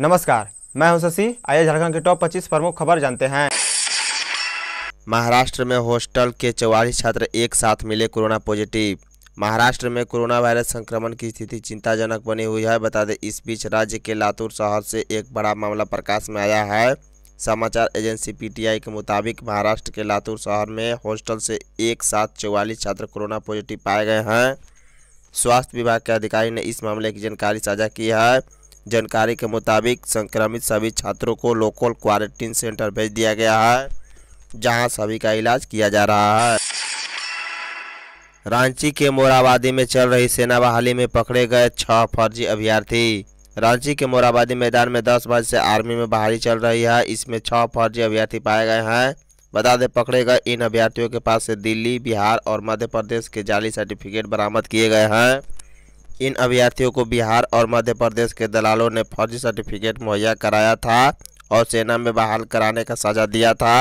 नमस्कार मैं हूं शशि आइए झारखंड के टॉप 25 प्रमुख खबर जानते हैं महाराष्ट्र में हॉस्टल के चौवालीस छात्र एक साथ मिले कोरोना पॉजिटिव महाराष्ट्र में कोरोना वायरस संक्रमण की स्थिति चिंताजनक बनी हुई है बता दें इस बीच राज्य के लातूर शहर से एक बड़ा मामला प्रकाश में आया है समाचार एजेंसी पीटीआई के मुताबिक महाराष्ट्र के लातूर शहर में हॉस्टल से एक साथ चौवालीस छात्र कोरोना पॉजिटिव पाए गए हैं स्वास्थ्य विभाग के अधिकारी ने इस मामले की जानकारी साझा की है जानकारी के मुताबिक संक्रमित सभी छात्रों को लोकल क्वारंटीन सेंटर भेज दिया गया है जहां सभी का इलाज किया जा रहा है रांची के मोराबादी में चल रही सेना बहाली में पकड़े गए छह फर्जी अभ्यर्थी रांची के मोराबादी मैदान में दस बजे से आर्मी में बहाली चल रही है इसमें छह फर्जी अभ्यर्थी पाए गए हैं बता दें पकड़े गए इन अभ्यर्थियों के पास से दिल्ली बिहार और मध्य प्रदेश के जाली सर्टिफिकेट बरामद किए गए हैं इन अभ्यर्थियों को बिहार और मध्य प्रदेश के दलालों ने फर्जी सर्टिफिकेट मुहैया कराया था और सेना में बहाल कराने का सजा दिया था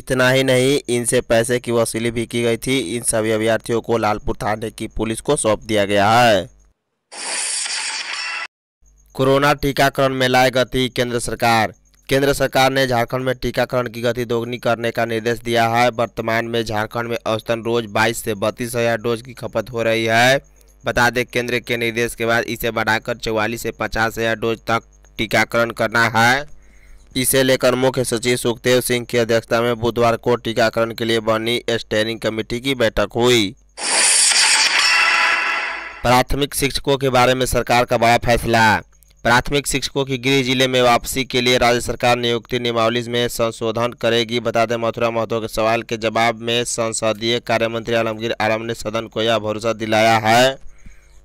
इतना ही नहीं इनसे पैसे की वसूली भी की गई थी इन सभी अभ्यर्थियों को लालपुर थाने की पुलिस को सौंप दिया गया है कोरोना टीकाकरण में लाए गति केंद्र सरकार केंद्र सरकार ने झारखंड में टीकाकरण की गति दोगुनी करने का निर्देश दिया है वर्तमान में झारखंड में औसतन रोज 22 से बत्तीस हज़ार डोज की खपत हो रही है बता दें केंद्र के निर्देश के बाद इसे बढ़ाकर चौवालीस से पचास हज़ार डोज तक टीकाकरण करना है इसे लेकर मुख्य सचिव सुखदेव सिंह की अध्यक्षता में बुधवार को टीकाकरण के लिए बनी स्टेयरिंग कमेटी की बैठक हुई प्राथमिक शिक्षकों के बारे में सरकार का बड़ा फैसला प्राथमिक शिक्षकों की गृह जिले में वापसी के लिए राज्य सरकार नियुक्ति नियमावली में संशोधन करेगी बता दें मथुरा महतो के सवाल के जवाब में संसदीय कार्य मंत्री आलमगीर आलम ने सदन को यह भरोसा दिलाया है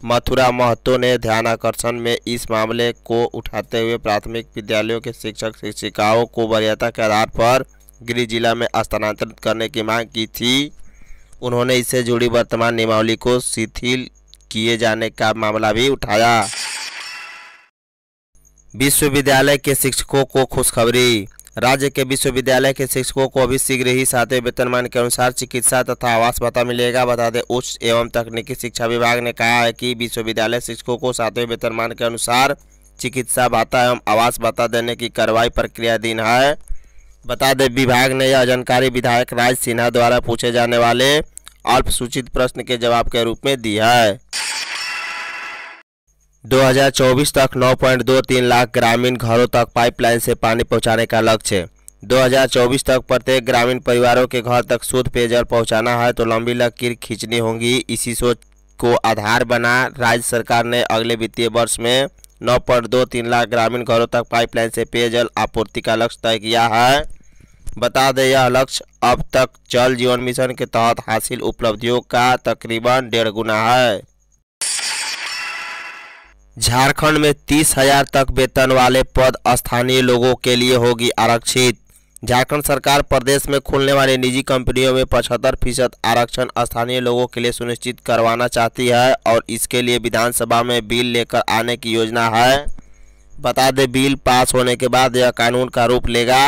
मथुरा महतो ने ध्यान आकर्षण में इस मामले को उठाते हुए प्राथमिक विद्यालयों के शिक्षक शिक्षिकाओं को वरीयता के आधार पर गृह जिला में स्थानांतरित करने की मांग की थी उन्होंने इससे जुड़ी वर्तमान नियमावली को शिथिल किए जाने का मामला भी उठाया विश्वविद्यालय के शिक्षकों को खुशखबरी राज्य के विश्वविद्यालय के शिक्षकों को अभी शीघ्र ही सातवें वेतनमान के अनुसार चिकित्सा तथा आवास भत्ता मिलेगा बता दें उच्च एवं तकनीकी शिक्षा विभाग ने कहा है कि विश्वविद्यालय शिक्षकों को सातवें वेतनमान के अनुसार चिकित्सा भत्ता एवं आवास भत्ता देने की कार्रवाई प्रक्रियाधीन है बता दें विभाग ने यह जानकारी विधायक राज सिन्हा द्वारा पूछे जाने वाले अल्पसूचित प्रश्न के जवाब के रूप में दी है 2024 तक 9.23 लाख ग्रामीण घरों तक पाइपलाइन से पानी पहुंचाने का लक्ष्य 2024 तक प्रत्येक ग्रामीण परिवारों के घर तक शुद्ध पेयजल पहुंचाना है तो लंबी लकीर खींचनी होगी इसी सोच को आधार बना राज्य सरकार ने अगले वित्तीय वर्ष में नौ पॉइंट दो तीन लाख ग्रामीण घरों तक पाइपलाइन से पेयजल आपूर्ति का लक्ष्य तय किया है बता दें यह लक्ष्य अब तक जल जीवन मिशन के तहत हासिल उपलब्धियों का तकरीबन डेढ़ गुना है झारखंड में तीस हजार तक वेतन वाले पद स्थानीय लोगों के लिए होगी आरक्षित झारखंड सरकार प्रदेश में खुलने वाली निजी कंपनियों में पचहत्तर फीसद आरक्षण स्थानीय लोगों के लिए सुनिश्चित करवाना चाहती है और इसके लिए विधानसभा में बिल लेकर आने की योजना है बता दें बिल पास होने के बाद यह कानून का रूप लेगा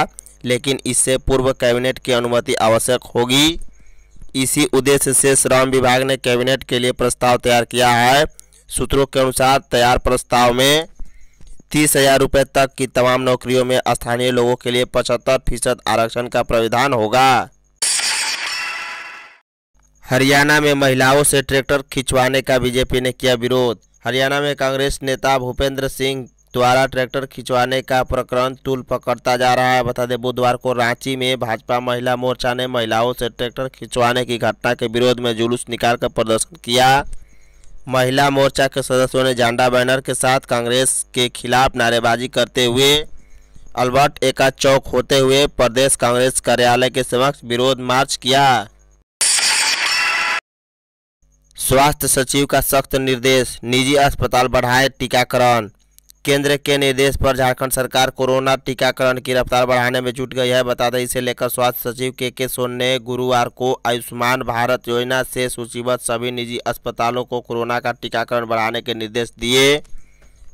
लेकिन इससे पूर्व कैबिनेट की अनुमति आवश्यक होगी इसी उद्देश्य से श्रम विभाग ने कैबिनेट के लिए प्रस्ताव तैयार किया है सूत्रों के अनुसार तैयार प्रस्ताव में तीस हजार रुपये तक की तमाम नौकरियों में स्थानीय लोगों के लिए पचहत्तर फीसद आरक्षण का प्राविधान होगा हरियाणा में महिलाओं से ट्रैक्टर खिंचवाने का बीजेपी ने किया विरोध हरियाणा में कांग्रेस नेता भूपेंद्र सिंह द्वारा ट्रैक्टर खिंचवाने का प्रकरण तुल पकड़ता जा रहा है बता दें बुधवार को रांची में भाजपा महिला मोर्चा ने महिलाओं से ट्रैक्टर खिंचवाने की घटना के विरोध में जुलूस निकाल कर प्रदर्शन किया महिला मोर्चा के सदस्यों ने झंडा बैनर के साथ कांग्रेस के खिलाफ नारेबाजी करते हुए अल्बर्ट एका चौक होते हुए प्रदेश कांग्रेस कार्यालय के समक्ष विरोध मार्च किया स्वास्थ्य सचिव का सख्त निर्देश निजी अस्पताल बढ़ाए टीकाकरण केंद्र के निर्देश पर झारखंड सरकार कोरोना टीकाकरण की रफ्तार बढ़ाने में जुट गई है बता दें इसे लेकर स्वास्थ्य सचिव के के सोन ने गुरुवार को आयुष्मान भारत योजना से सूचीबद्ध सभी निजी अस्पतालों को कोरोना का टीकाकरण बढ़ाने के निर्देश दिए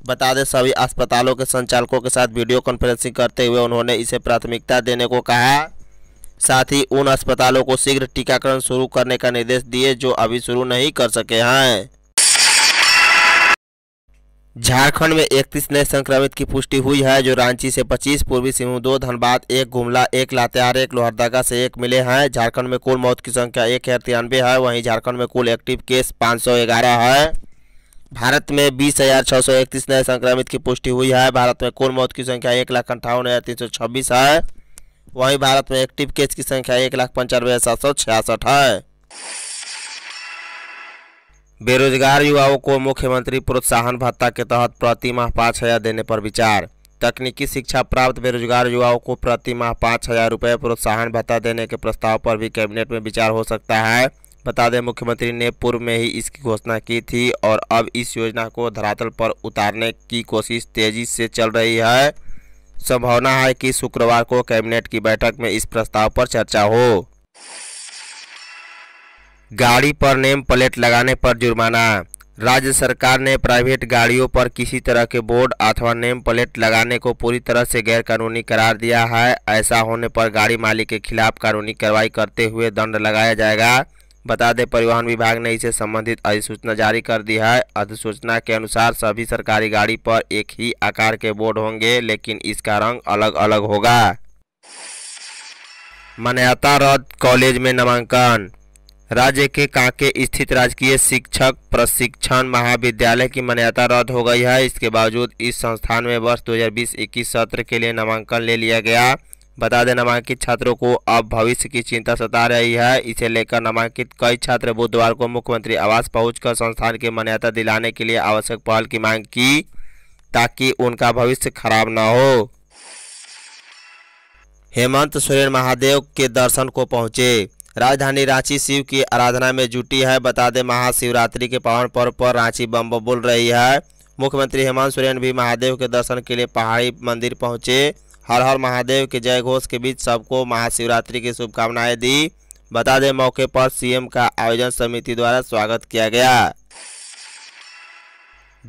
बता दें सभी अस्पतालों के संचालकों के साथ वीडियो कॉन्फ्रेंसिंग करते हुए उन्होंने इसे प्राथमिकता देने को कहा साथ ही उन अस्पतालों को शीघ्र टीकाकरण शुरू करने का निर्देश दिए जो अभी शुरू नहीं कर सके हैं झारखंड में इकतीस नए संक्रमित की पुष्टि हुई है जो रांची से 25, पूर्वी सिंहभूम दो धनबाद एक गुमला एक लातेहार एक लोहरदगा से एक मिले हैं झारखंड में कुल मौत की संख्या एक है तिरानवे है वहीं झारखंड में कुल एक्टिव केस 511 है भारत में बीस हजार छः सौ इकतीस नए संक्रमित की पुष्टि हुई है भारत में कुल मौत की संख्या एक लाख अंठावन हज़ार तीन सौ छब्बीस है वहीं भारत में एक्टिव केस की संख्या एक लाख पंचानवे हज़ार सात सौ छियासठ है बेरोजगार युवाओं को मुख्यमंत्री प्रोत्साहन भत्ता के तहत प्रति माह पाँच हजार देने पर विचार तकनीकी शिक्षा प्राप्त बेरोजगार युवाओं को प्रति माह पाँच हजार रुपये प्रोत्साहन भत्ता देने के प्रस्ताव पर भी कैबिनेट में विचार हो सकता है बता दें मुख्यमंत्री ने पूर्व में ही इसकी घोषणा की थी और अब इस योजना को धरातल पर उतारने की कोशिश तेजी से चल रही है संभावना है कि शुक्रवार को कैबिनेट की बैठक में इस प्रस्ताव पर चर्चा हो गाड़ी पर नेम प्लेट लगाने पर जुर्माना राज्य सरकार ने प्राइवेट गाड़ियों पर किसी तरह के बोर्ड अथवा नेम प्लेट लगाने को पूरी तरह से गैरकानूनी करार दिया है ऐसा होने पर गाड़ी मालिक के खिलाफ कानूनी कार्रवाई करते हुए दंड लगाया जाएगा बता दें परिवहन विभाग ने इसे संबंधित अधिसूचना जारी कर दी है अधिसूचना के अनुसार सभी सरकारी गाड़ी पर एक ही आकार के बोर्ड होंगे लेकिन इसका रंग अलग अलग होगा मान्यता रद्द कॉलेज में नामांकन राज्य के कांके स्थित राजकीय शिक्षक प्रशिक्षण महाविद्यालय की मान्यता रद्द हो गई है इसके बावजूद इस संस्थान में वर्ष 2020-21 सत्र के लिए नामांकन ले लिया गया बता दें नामांकित छात्रों को अब भविष्य की चिंता सता रही है इसे लेकर नामांकित कई छात्र बुधवार को मुख्यमंत्री आवास पहुंचकर संस्थान की मान्यता दिलाने के लिए आवश्यक पहल की मांग की ताकि उनका भविष्य खराब न हो हेमंत सोरेन महादेव के दर्शन को पहुंचे राजधानी रांची शिव की आराधना में जुटी है बता दें महाशिवरात्रि के पावन पर्व पर रांची बम बोल रही है मुख्यमंत्री हेमंत सोरेन भी महादेव के दर्शन के लिए पहाड़ी मंदिर पहुंचे हर हर महादेव के जय घोष के बीच सबको महाशिवरात्रि की शुभकामनाएं दी बता दें मौके पर सीएम का आयोजन समिति द्वारा स्वागत किया गया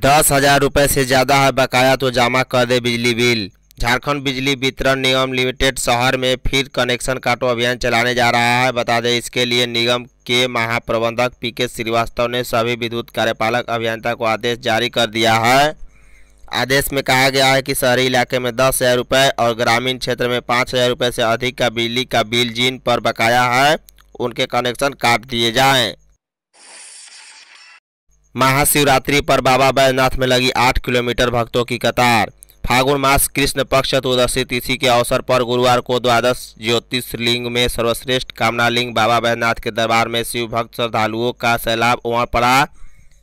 दस हजार रुपये से ज़्यादा है बकाया तो जमा कर दे बिजली बिल झारखंड बिजली वितरण निगम लिमिटेड शहर में फिर कनेक्शन काटो अभियान चलाने जा रहा है बता दें इसके लिए निगम के महाप्रबंधक पी के श्रीवास्तव ने सभी विद्युत कार्यपालक अभियंता को आदेश जारी कर दिया है आदेश में कहा गया है कि शहरी इलाके में दस हज़ार रुपये और ग्रामीण क्षेत्र में पाँच हज़ार रुपये से अधिक का बिजली का बिल जिन पर बकाया है उनके कनेक्शन काट दिए जाएं। महाशिवरात्रि पर बाबा बैजनाथ में लगी आठ किलोमीटर भक्तों की कतार फागुन मास कृष्ण पक्ष चतुर्दशी तिथि के अवसर पर गुरुवार को द्वादश ज्योतिष लिंग में सर्वश्रेष्ठ कामना लिंग बाबा वैद्यनाथ के दरबार में शिव भक्त श्रद्धालुओं का सैलाब उमड़ पड़ा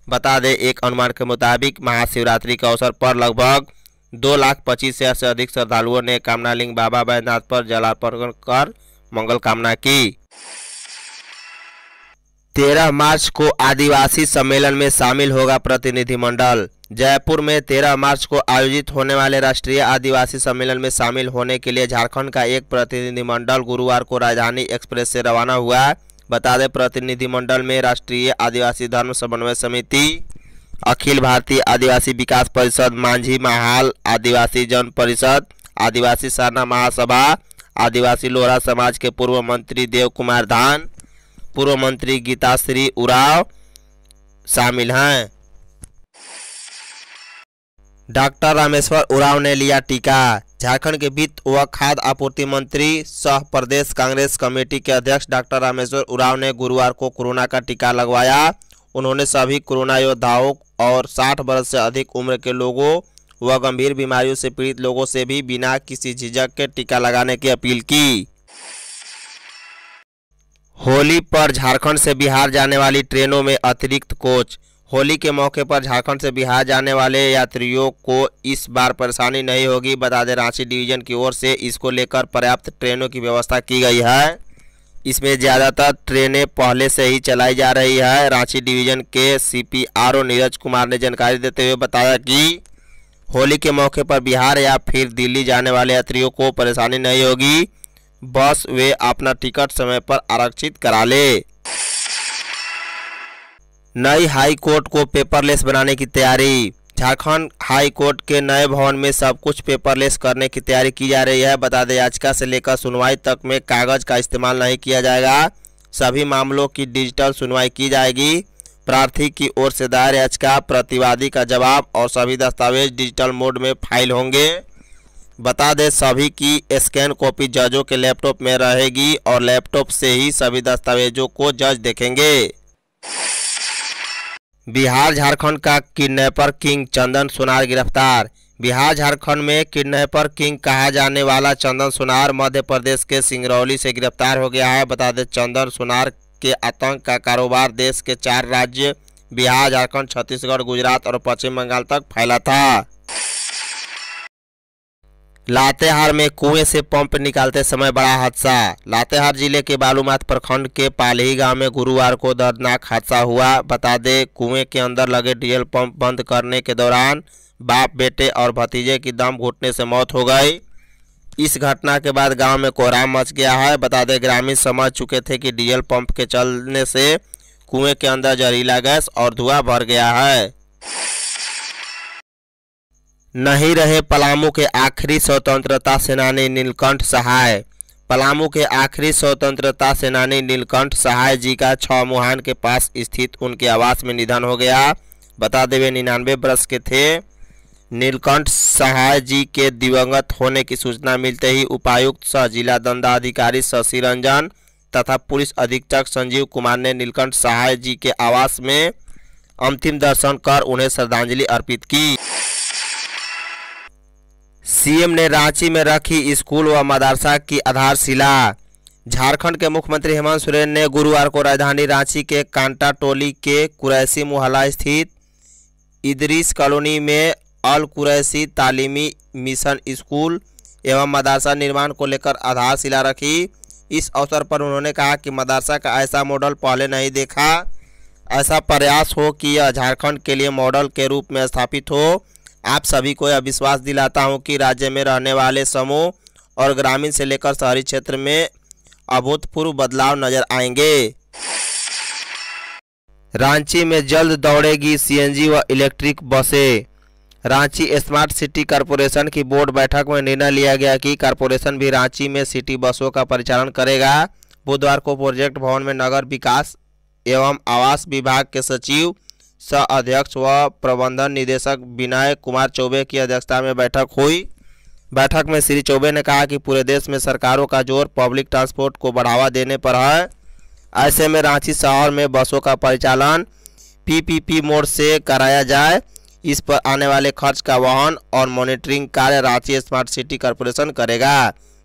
बता दें एक अनुमान के मुताबिक महाशिवरात्रि के अवसर पर लगभग दो लाख पच्चीस हज़ार से अधिक श्रद्धालुओं ने कामना लिंग बाबा वैद्यनाथ पर जलार्पण कर मंगल कामना की तेरह मार्च को आदिवासी सम्मेलन में शामिल होगा प्रतिनिधिमंडल जयपुर में 13 मार्च को आयोजित होने वाले राष्ट्रीय आदिवासी सम्मेलन में शामिल होने के लिए झारखंड का एक प्रतिनिधिमंडल गुरुवार को राजधानी एक्सप्रेस से रवाना हुआ बता दें प्रतिनिधिमंडल में राष्ट्रीय आदिवासी धर्म समन्वय समिति अखिल भारतीय आदिवासी विकास परिषद मांझी महाल आदिवासी जन परिषद आदिवासी सरना महासभा आदिवासी लोहरा समाज के पूर्व मंत्री देव कुमार धान पूर्व मंत्री गीताश्री उराव शामिल हैं डॉक्टर रामेश्वर उराव ने लिया टीका झारखंड के वित्त व खाद्य आपूर्ति मंत्री सह प्रदेश कांग्रेस कमेटी के अध्यक्ष डॉक्टर रामेश्वर उराव ने गुरुवार को कोरोना का टीका लगवाया उन्होंने सभी कोरोना योद्धाओं और 60 वर्ष से अधिक उम्र के लोगों व गंभीर बीमारियों से पीड़ित लोगों से भी बिना किसी झिझक के टीका लगाने की अपील की होली पर झारखंड से बिहार जाने वाली ट्रेनों में अतिरिक्त कोच होली के मौके पर झारखंड से बिहार जाने वाले यात्रियों को इस बार परेशानी नहीं होगी बता दें रांची डिवीजन की ओर से इसको लेकर पर्याप्त ट्रेनों की व्यवस्था की गई है इसमें ज़्यादातर ट्रेनें पहले से ही चलाई जा रही है रांची डिवीजन के सीपीआरओ नीरज कुमार ने जानकारी देते हुए बताया कि होली के मौके पर बिहार या फिर दिल्ली जाने वाले यात्रियों को परेशानी नहीं होगी बस वे अपना टिकट समय पर आरक्षित करा ले नई हाई कोर्ट को पेपरलेस बनाने की तैयारी झारखंड हाई कोर्ट के नए भवन में सब कुछ पेपरलेस करने की तैयारी की जा रही है बता दें याचिका से लेकर सुनवाई तक में कागज का इस्तेमाल नहीं किया जाएगा सभी मामलों की डिजिटल सुनवाई की जाएगी प्रार्थी की ओर से दायर याचिका प्रतिवादी का जवाब और सभी दस्तावेज डिजिटल मोड में फाइल होंगे बता दें सभी की स्कैन कॉपी जजों के लैपटॉप में रहेगी और लैपटॉप से ही सभी दस्तावेजों को जज देखेंगे बिहार झारखंड का किडनैपर किंग चंदन सुनार गिरफ्तार बिहार झारखंड में किडनैपर किंग कहा जाने वाला चंदन सुनार मध्य प्रदेश के सिंगरौली से गिरफ्तार हो गया है बता दें चंदन सुनार के आतंक का कारोबार देश के चार राज्य बिहार झारखंड छत्तीसगढ़ गुजरात और पश्चिम बंगाल तक फैला था लातेहार में कुएं से पंप निकालते समय बड़ा हादसा लातेहार जिले के बालूमाथ प्रखंड के पालही गांव में गुरुवार को दर्दनाक हादसा हुआ बता दें कुएं के अंदर लगे डीजल पंप बंद करने के दौरान बाप बेटे और भतीजे की दम घुटने से मौत हो गई इस घटना के बाद गांव में कोहराम मच गया है बता दें ग्रामीण समझ चुके थे कि डीजल पंप के चलने से कुएं के अंदर जहरीला गैस और धुआं भर गया है नहीं रहे पलामू के आखिरी स्वतंत्रता सेनानी नीलकंठ सहाय पलामू के आखिरी स्वतंत्रता सेनानी नीलकंठ सहाय जी का छमुहान के पास स्थित उनके आवास में निधन हो गया बता देवे निन्यानवे वर्ष के थे नीलकंठ सहाय जी के दिवंगत होने की सूचना मिलते ही उपायुक्त सह जिला दंडाधिकारी शशि रंजन तथा पुलिस अधीक्षक संजीव कुमार ने नीलकंठ सहाय जी के आवास में अंतिम दर्शन कर उन्हें श्रद्धांजलि अर्पित की सीएम ने रांची में रखी स्कूल व मदरसा की आधारशिला झारखंड के मुख्यमंत्री हेमंत सोरेन ने गुरुवार को राजधानी रांची के कांटा टोली के कुरैसी मोहल्ला स्थित इदरीस कॉलोनी में अल कुरैसी तालीमी मिशन स्कूल एवं मदरसा निर्माण को लेकर आधारशिला रखी इस अवसर पर उन्होंने कहा कि मदरसा का ऐसा मॉडल पहले नहीं देखा ऐसा प्रयास हो कि यह झारखंड के लिए मॉडल के रूप में स्थापित हो आप सभी को यह विश्वास दिलाता हूँ कि राज्य में रहने वाले समूह और ग्रामीण से लेकर शहरी क्षेत्र में अभूतपूर्व बदलाव नजर आएंगे रांची में जल्द दौड़ेगी सीएनजी व इलेक्ट्रिक बसें रांची स्मार्ट सिटी कारपोरेशन की बोर्ड बैठक में निर्णय लिया गया कि कारपोरेशन भी रांची में सिटी बसों का परिचालन करेगा बुधवार को प्रोजेक्ट भवन में नगर विकास एवं आवास विभाग के सचिव सह अध्यक्ष व प्रबंधन निदेशक विनय कुमार चौबे की अध्यक्षता में बैठक हुई बैठक में श्री चौबे ने कहा कि पूरे देश में सरकारों का जोर पब्लिक ट्रांसपोर्ट को बढ़ावा देने पर है ऐसे में रांची शहर में बसों का परिचालन पीपीपी मोड से कराया जाए इस पर आने वाले खर्च का वहन और मॉनिटरिंग कार्य रांची स्मार्ट सिटी कॉरपोरेशन करेगा